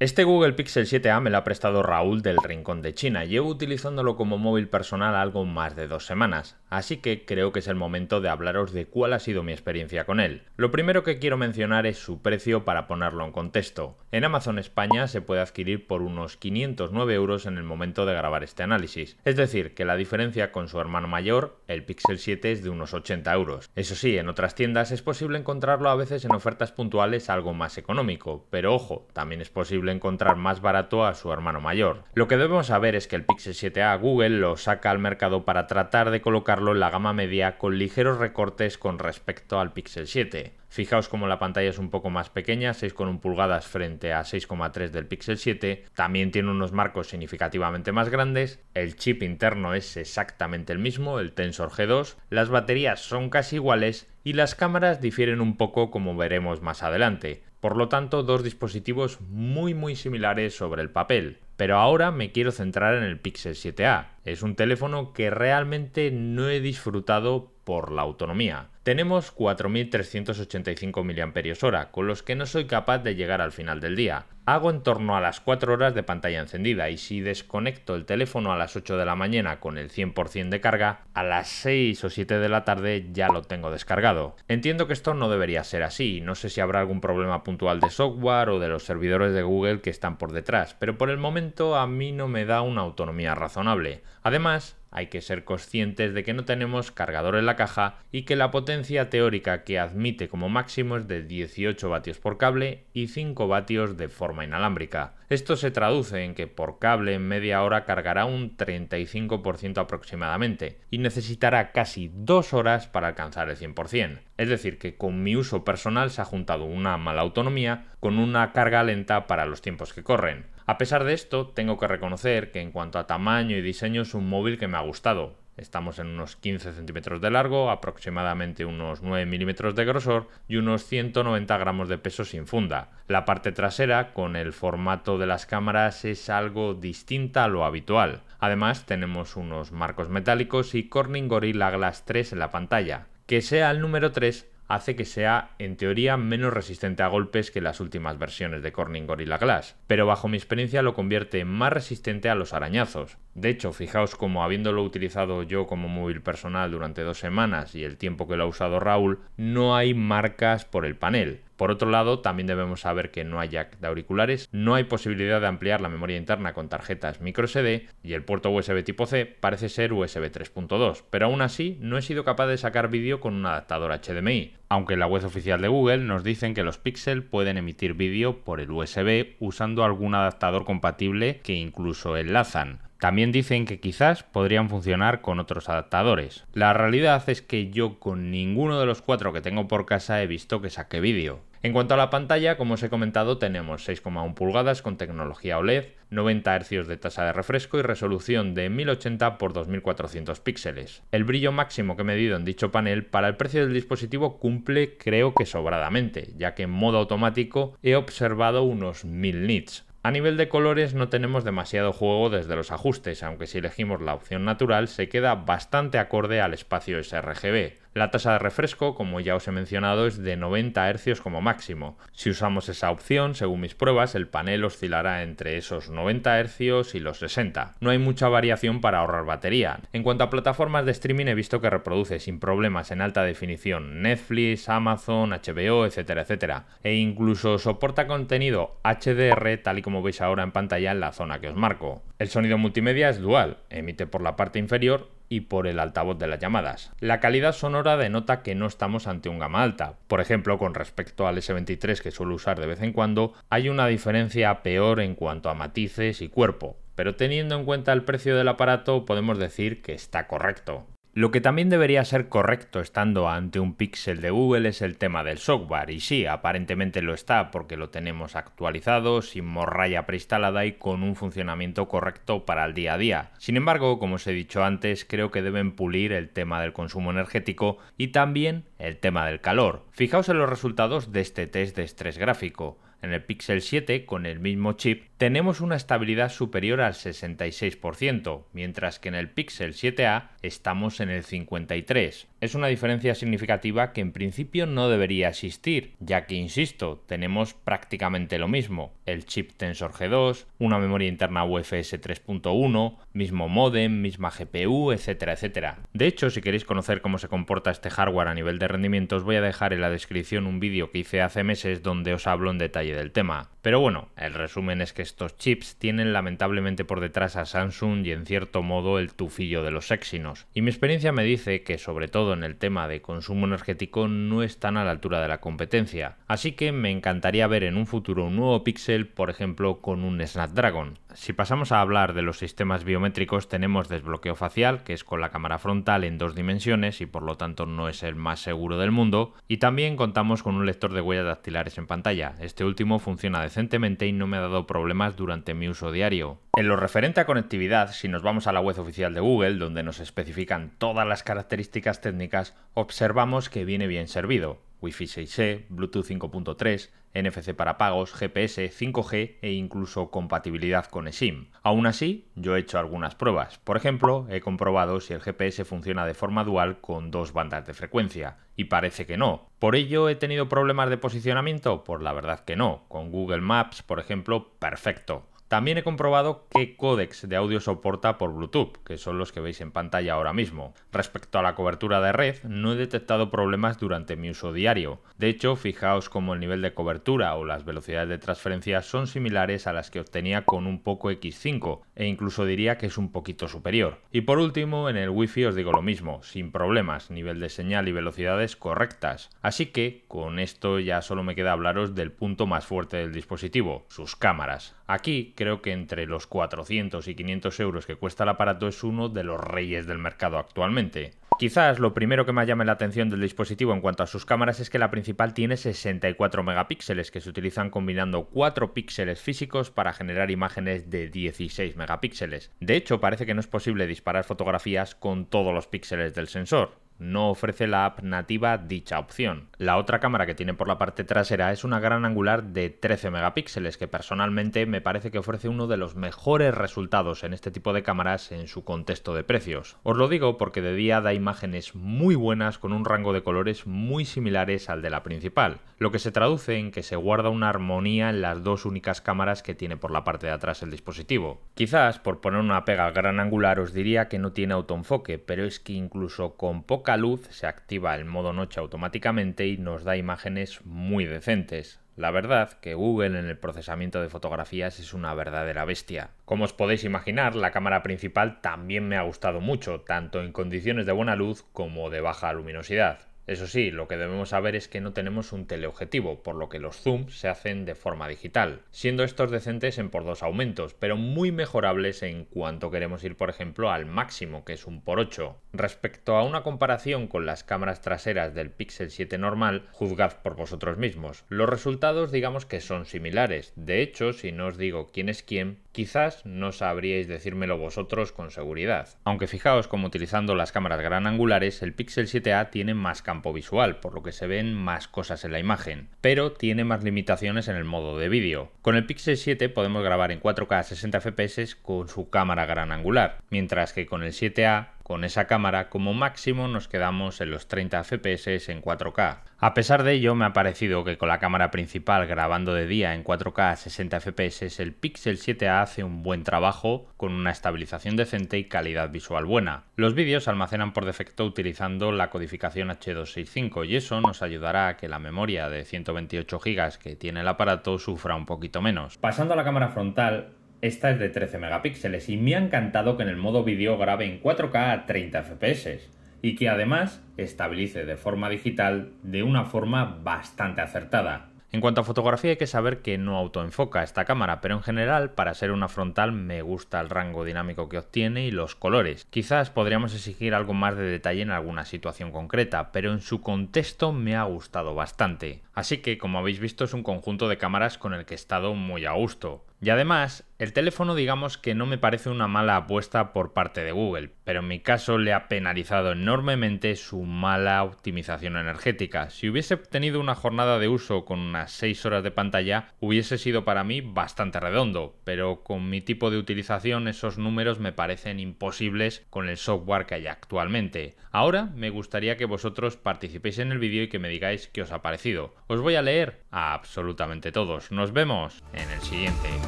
Este Google Pixel 7a me lo ha prestado Raúl del Rincón de China. Llevo utilizándolo como móvil personal algo más de dos semanas, así que creo que es el momento de hablaros de cuál ha sido mi experiencia con él. Lo primero que quiero mencionar es su precio para ponerlo en contexto. En Amazon España se puede adquirir por unos 509 euros en el momento de grabar este análisis, es decir, que la diferencia con su hermano mayor, el Pixel 7, es de unos 80 euros. Eso sí, en otras tiendas es posible encontrarlo a veces en ofertas puntuales algo más económico, pero ojo, también es posible encontrar más barato a su hermano mayor. Lo que debemos saber es que el Pixel 7a Google lo saca al mercado para tratar de colocarlo en la gama media con ligeros recortes con respecto al Pixel 7. Fijaos como la pantalla es un poco más pequeña, 6,1 pulgadas frente a 6,3 del Pixel 7. También tiene unos marcos significativamente más grandes. El chip interno es exactamente el mismo, el Tensor G2. Las baterías son casi iguales y las cámaras difieren un poco como veremos más adelante. Por lo tanto, dos dispositivos muy muy similares sobre el papel. Pero ahora me quiero centrar en el Pixel 7A. Es un teléfono que realmente no he disfrutado por la autonomía. Tenemos 4.385 mAh con los que no soy capaz de llegar al final del día. Hago en torno a las 4 horas de pantalla encendida y si desconecto el teléfono a las 8 de la mañana con el 100% de carga, a las 6 o 7 de la tarde ya lo tengo descargado. Entiendo que esto no debería ser así, no sé si habrá algún problema puntual de software o de los servidores de Google que están por detrás, pero por el momento a mí no me da una autonomía razonable. Además, hay que ser conscientes de que no tenemos cargador en la caja y que la potencia teórica que admite como máximo es de 18 vatios por cable y 5 vatios de forma inalámbrica. Esto se traduce en que por cable en media hora cargará un 35% aproximadamente y necesitará casi dos horas para alcanzar el 100%. Es decir, que con mi uso personal se ha juntado una mala autonomía con una carga lenta para los tiempos que corren. A pesar de esto, tengo que reconocer que en cuanto a tamaño y diseño es un móvil que me ha gustado. Estamos en unos 15 centímetros de largo, aproximadamente unos 9 milímetros de grosor y unos 190 gramos de peso sin funda. La parte trasera, con el formato de las cámaras, es algo distinta a lo habitual. Además, tenemos unos marcos metálicos y Corning Gorilla Glass 3 en la pantalla. Que sea el número 3 hace que sea, en teoría, menos resistente a golpes que las últimas versiones de Corning Gorilla Glass, pero bajo mi experiencia lo convierte más resistente a los arañazos. De hecho, fijaos como habiéndolo utilizado yo como móvil personal durante dos semanas y el tiempo que lo ha usado Raúl, no hay marcas por el panel. Por otro lado, también debemos saber que no hay jack de auriculares, no hay posibilidad de ampliar la memoria interna con tarjetas microSD y el puerto USB tipo C parece ser USB 3.2, pero aún así no he sido capaz de sacar vídeo con un adaptador HDMI, aunque en la web oficial de Google nos dicen que los Pixel pueden emitir vídeo por el USB usando algún adaptador compatible que incluso enlazan. También dicen que quizás podrían funcionar con otros adaptadores. La realidad es que yo con ninguno de los cuatro que tengo por casa he visto que saque vídeo. En cuanto a la pantalla, como os he comentado, tenemos 6,1 pulgadas con tecnología OLED, 90 Hz de tasa de refresco y resolución de 1080 x 2400 píxeles. El brillo máximo que he medido en dicho panel para el precio del dispositivo cumple creo que sobradamente, ya que en modo automático he observado unos 1000 nits. A nivel de colores no tenemos demasiado juego desde los ajustes, aunque si elegimos la opción natural se queda bastante acorde al espacio sRGB. La tasa de refresco, como ya os he mencionado, es de 90 Hz como máximo. Si usamos esa opción, según mis pruebas, el panel oscilará entre esos 90 Hz y los 60. No hay mucha variación para ahorrar batería. En cuanto a plataformas de streaming, he visto que reproduce sin problemas en alta definición Netflix, Amazon, HBO, etcétera, etcétera. E incluso soporta contenido HDR tal y como veis ahora en pantalla en la zona que os marco. El sonido multimedia es dual, emite por la parte inferior y por el altavoz de las llamadas. La calidad sonora denota que no estamos ante un gama alta. Por ejemplo, con respecto al S23 que suelo usar de vez en cuando, hay una diferencia peor en cuanto a matices y cuerpo, pero teniendo en cuenta el precio del aparato podemos decir que está correcto. Lo que también debería ser correcto estando ante un pixel de Google es el tema del software, y sí, aparentemente lo está porque lo tenemos actualizado, sin morralla preinstalada y con un funcionamiento correcto para el día a día. Sin embargo, como os he dicho antes, creo que deben pulir el tema del consumo energético y también el tema del calor. Fijaos en los resultados de este test de estrés gráfico en el Pixel 7 con el mismo chip tenemos una estabilidad superior al 66%, mientras que en el Pixel 7A estamos en el 53%. Es una diferencia significativa que en principio no debería existir, ya que, insisto, tenemos prácticamente lo mismo. El chip Tensor G2, una memoria interna UFS 3.1, mismo modem, misma GPU, etcétera, etcétera. De hecho, si queréis conocer cómo se comporta este hardware a nivel de rendimiento, os voy a dejar en la descripción un vídeo que hice hace meses donde os hablo en detalle del tema. Pero bueno, el resumen es que estos chips tienen lamentablemente por detrás a Samsung y en cierto modo el tufillo de los Exynos. Y mi experiencia me dice que sobre todo en el tema de consumo energético no están a la altura de la competencia. Así que me encantaría ver en un futuro un nuevo Pixel, por ejemplo, con un Snapdragon si pasamos a hablar de los sistemas biométricos, tenemos desbloqueo facial, que es con la cámara frontal en dos dimensiones y por lo tanto no es el más seguro del mundo, y también contamos con un lector de huellas dactilares en pantalla. Este último funciona decentemente y no me ha dado problemas durante mi uso diario. En lo referente a conectividad, si nos vamos a la web oficial de Google, donde nos especifican todas las características técnicas, observamos que viene bien servido. Wi-Fi 6E, Bluetooth 5.3, NFC para pagos, GPS, 5G e incluso compatibilidad con eSIM. Aún así, yo he hecho algunas pruebas. Por ejemplo, he comprobado si el GPS funciona de forma dual con dos bandas de frecuencia, y parece que no. ¿Por ello he tenido problemas de posicionamiento? Pues la verdad que no. Con Google Maps, por ejemplo, perfecto. También he comprobado qué códex de audio soporta por Bluetooth, que son los que veis en pantalla ahora mismo. Respecto a la cobertura de red, no he detectado problemas durante mi uso diario. De hecho, fijaos cómo el nivel de cobertura o las velocidades de transferencia son similares a las que obtenía con un Poco X5, e incluso diría que es un poquito superior. Y por último, en el Wi-Fi os digo lo mismo, sin problemas, nivel de señal y velocidades correctas. Así que, con esto ya solo me queda hablaros del punto más fuerte del dispositivo, sus cámaras. Aquí creo que entre los 400 y 500 euros que cuesta el aparato es uno de los reyes del mercado actualmente. Quizás lo primero que más llame la atención del dispositivo en cuanto a sus cámaras es que la principal tiene 64 megapíxeles que se utilizan combinando 4 píxeles físicos para generar imágenes de 16 megapíxeles. De hecho, parece que no es posible disparar fotografías con todos los píxeles del sensor no ofrece la app nativa dicha opción. La otra cámara que tiene por la parte trasera es una gran angular de 13 megapíxeles que personalmente me parece que ofrece uno de los mejores resultados en este tipo de cámaras en su contexto de precios. Os lo digo porque de día da imágenes muy buenas con un rango de colores muy similares al de la principal, lo que se traduce en que se guarda una armonía en las dos únicas cámaras que tiene por la parte de atrás el dispositivo. Quizás por poner una pega gran angular os diría que no tiene autoenfoque, pero es que incluso con poca luz se activa el modo noche automáticamente y nos da imágenes muy decentes. La verdad que Google en el procesamiento de fotografías es una verdadera bestia. Como os podéis imaginar, la cámara principal también me ha gustado mucho, tanto en condiciones de buena luz como de baja luminosidad. Eso sí, lo que debemos saber es que no tenemos un teleobjetivo, por lo que los zooms se hacen de forma digital, siendo estos decentes en por dos aumentos, pero muy mejorables en cuanto queremos ir, por ejemplo, al máximo, que es un por 8. Respecto a una comparación con las cámaras traseras del Pixel 7 normal, juzgad por vosotros mismos. Los resultados digamos que son similares. De hecho, si no os digo quién es quién, quizás no sabríais decírmelo vosotros con seguridad. Aunque fijaos como utilizando las cámaras gran angulares, el Pixel 7A tiene más cámaras visual, por lo que se ven más cosas en la imagen, pero tiene más limitaciones en el modo de vídeo. Con el Pixel 7 podemos grabar en 4K a 60 fps con su cámara gran angular, mientras que con el 7A con esa cámara como máximo nos quedamos en los 30 fps en 4K. A pesar de ello me ha parecido que con la cámara principal grabando de día en 4K a 60 fps el Pixel 7a hace un buen trabajo con una estabilización decente y calidad visual buena. Los vídeos se almacenan por defecto utilizando la codificación H265 y eso nos ayudará a que la memoria de 128 GB que tiene el aparato sufra un poquito menos. Pasando a la cámara frontal, esta es de 13 megapíxeles y me ha encantado que en el modo vídeo grabe en 4K a 30 fps y que además estabilice de forma digital de una forma bastante acertada. En cuanto a fotografía hay que saber que no autoenfoca esta cámara, pero en general para ser una frontal me gusta el rango dinámico que obtiene y los colores. Quizás podríamos exigir algo más de detalle en alguna situación concreta, pero en su contexto me ha gustado bastante. Así que como habéis visto es un conjunto de cámaras con el que he estado muy a gusto. Y además, el teléfono digamos que no me parece una mala apuesta por parte de Google, pero en mi caso le ha penalizado enormemente su mala optimización energética. Si hubiese tenido una jornada de uso con unas 6 horas de pantalla, hubiese sido para mí bastante redondo, pero con mi tipo de utilización esos números me parecen imposibles con el software que hay actualmente. Ahora me gustaría que vosotros participéis en el vídeo y que me digáis qué os ha parecido. Os voy a leer a absolutamente todos. Nos vemos en el siguiente.